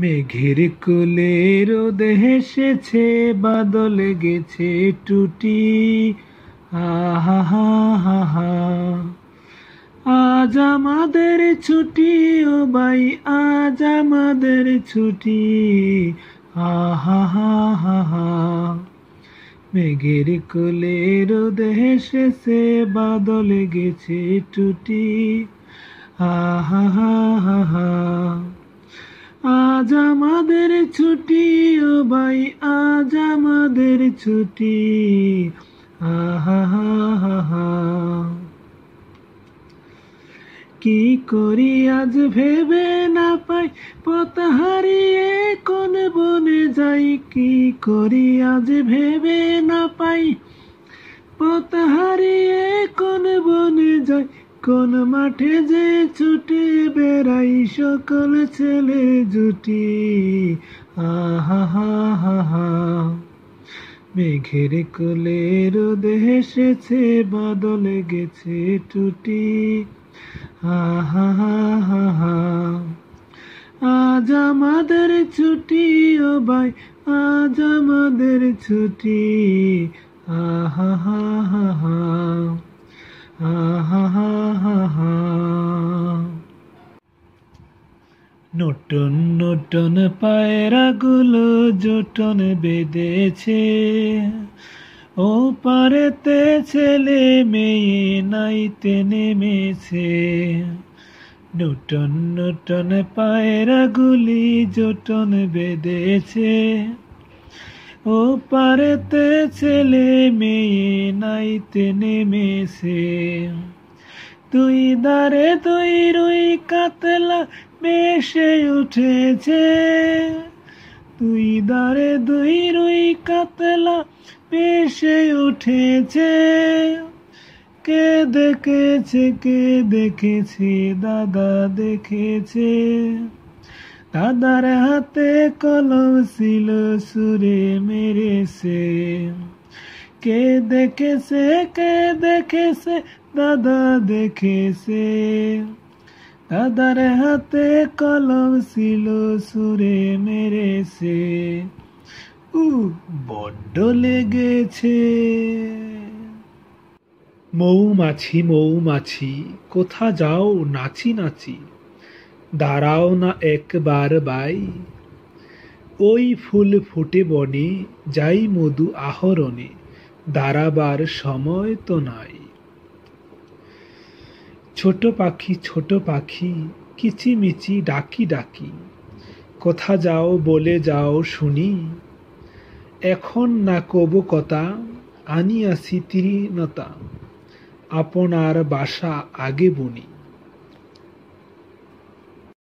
মেঘের কোলে রোদ হেসেছে বাদল গেছে টুটি আহা হা হা আজ আমাদের ছুটি ও বাই আজ আমাদের ছুটি আহা হা হা মেঘের কোলে রোদ হেসেছে বাদল গেছে টুটি আহা হা হা আজ আমাদের ছুটি ও ভাই আজ আমাদের ছুটি আহা কি করি আজ ভেবে না পাই পথ হারিয়ে কোন বনে যাই কি করি আজ ভেবে না পাই পথ হারিয়ে কোন মাঠে যে ছুটে বেড়াই সকল ছেলে জুটি আহা হা হা মেঘের কোলে রোদে হেসেছে বাদল গেছে টুটি আহা হা হা আজ আমাদের ছুটি ও ভাই আজ আমাদের ছুটি আহা হা হা আহা হা টন পায়রা পায়রাগুলো জোটন বেঁধেছে ও পারেতে ছেলে মেয়ে নাইতে নেমেছে নটন পায়রা পায়রাগুলি জোটন বেঁধেছে ও পারেতে ছেলে মেয়ে নাইতে নেমেছে তুই দারে তুই রুই কাতলা মেশে উঠেছে দুই দারে দুই রুই কাতলা মেশে উঠেছে কে দেখেছে কে দেখেছে দাদা দেখেছে দাদার হাতে কলম ছিল সুরে মেরেছে কে দেখেছে কে দেখেছে দাদা দেখেছে দাদার হাতে কলম ছিল সুরে মেরেছে উ বড্ড লেগেছে মৌমাছি মৌমাছি কোথা যাও নাচি নাচি দাঁড়াও না একবার বাই ওই ফুল ফুটে বনে যাই মধু আহরণে দাঁড়াবার সময় তো নাই ছোট পাখি ছোট পাখি কিচিমিচি ডাকি ডাকি কথা যাও বলে যাও শুনি এখন না কব কথা আনি আসি তিরিনতা আপনার বাসা আগে বুনি